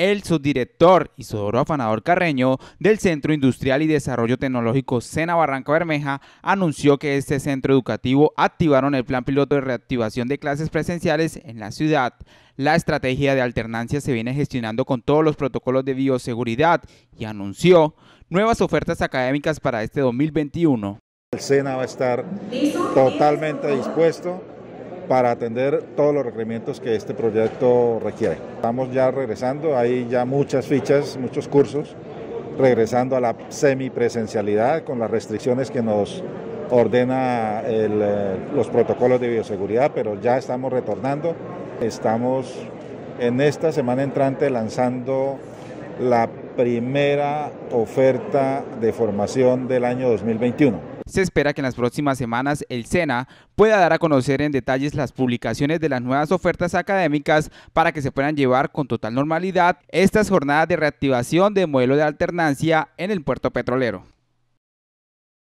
el subdirector y Afanador Carreño del Centro Industrial y Desarrollo Tecnológico Sena Barranca Bermeja anunció que este centro educativo activaron el plan piloto de reactivación de clases presenciales en la ciudad. La estrategia de alternancia se viene gestionando con todos los protocolos de bioseguridad y anunció nuevas ofertas académicas para este 2021. El SENA va a estar totalmente dispuesto para atender todos los requerimientos que este proyecto requiere. Estamos ya regresando, hay ya muchas fichas, muchos cursos, regresando a la semipresencialidad con las restricciones que nos ordena eh, los protocolos de bioseguridad, pero ya estamos retornando. Estamos en esta semana entrante lanzando la primera oferta de formación del año 2021 se espera que en las próximas semanas el SENA pueda dar a conocer en detalles las publicaciones de las nuevas ofertas académicas para que se puedan llevar con total normalidad estas jornadas de reactivación de modelo de alternancia en el puerto petrolero.